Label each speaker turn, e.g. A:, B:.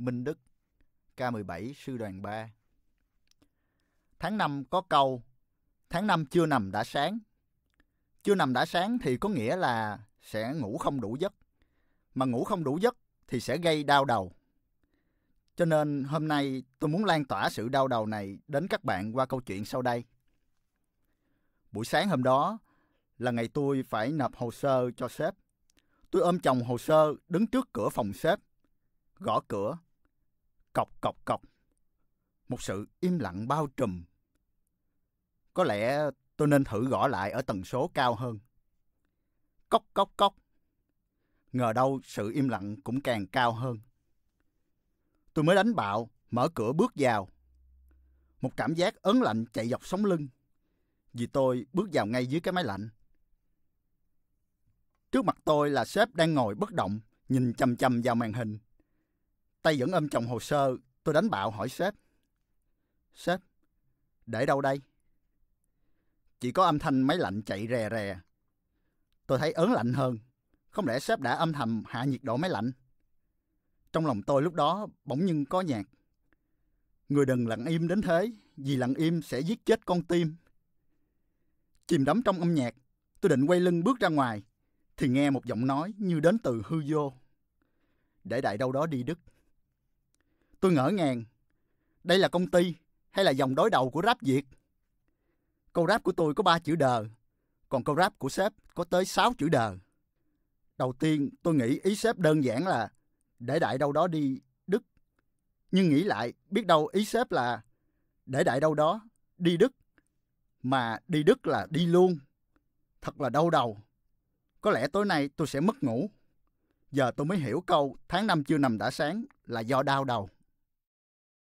A: Minh Đức, K17 Sư đoàn 3. Tháng 5 có câu, tháng 5 chưa nằm đã sáng. Chưa nằm đã sáng thì có nghĩa là sẽ ngủ không đủ giấc. Mà ngủ không đủ giấc thì sẽ gây đau đầu. Cho nên hôm nay tôi muốn lan tỏa sự đau đầu này đến các bạn qua câu chuyện sau đây. Buổi sáng hôm đó là ngày tôi phải nộp hồ sơ cho sếp. Tôi ôm chồng hồ sơ đứng trước cửa phòng sếp, gõ cửa. Cọc cọc cọc. Một sự im lặng bao trùm. Có lẽ tôi nên thử gõ lại ở tần số cao hơn. Cốc cốc cốc. Ngờ đâu sự im lặng cũng càng cao hơn. Tôi mới đánh bạo, mở cửa bước vào. Một cảm giác ấn lạnh chạy dọc sống lưng. Vì tôi bước vào ngay dưới cái máy lạnh. Trước mặt tôi là sếp đang ngồi bất động, nhìn chầm chầm vào màn hình Tay vẫn ôm chồng hồ sơ, tôi đánh bạo hỏi sếp. Sếp, để đâu đây? Chỉ có âm thanh máy lạnh chạy rè rè. Tôi thấy ớn lạnh hơn. Không lẽ sếp đã âm thầm hạ nhiệt độ máy lạnh? Trong lòng tôi lúc đó bỗng nhưng có nhạc. Người đừng lặng im đến thế, vì lặng im sẽ giết chết con tim. Chìm đắm trong âm nhạc, tôi định quay lưng bước ra ngoài, thì nghe một giọng nói như đến từ hư vô. Để đại đâu đó đi Đức. Tôi ngỡ ngàng. Đây là công ty hay là dòng đối đầu của rap Việt? Câu rap của tôi có 3 chữ đờ, còn câu rap của sếp có tới 6 chữ đờ. Đầu tiên, tôi nghĩ ý sếp đơn giản là để đại đâu đó đi Đức. Nhưng nghĩ lại, biết đâu ý sếp là để đại đâu đó đi Đức. Mà đi Đức là đi luôn. Thật là đau đầu. Có lẽ tối nay tôi sẽ mất ngủ. Giờ tôi mới hiểu câu tháng năm chưa nằm đã sáng là do đau đầu.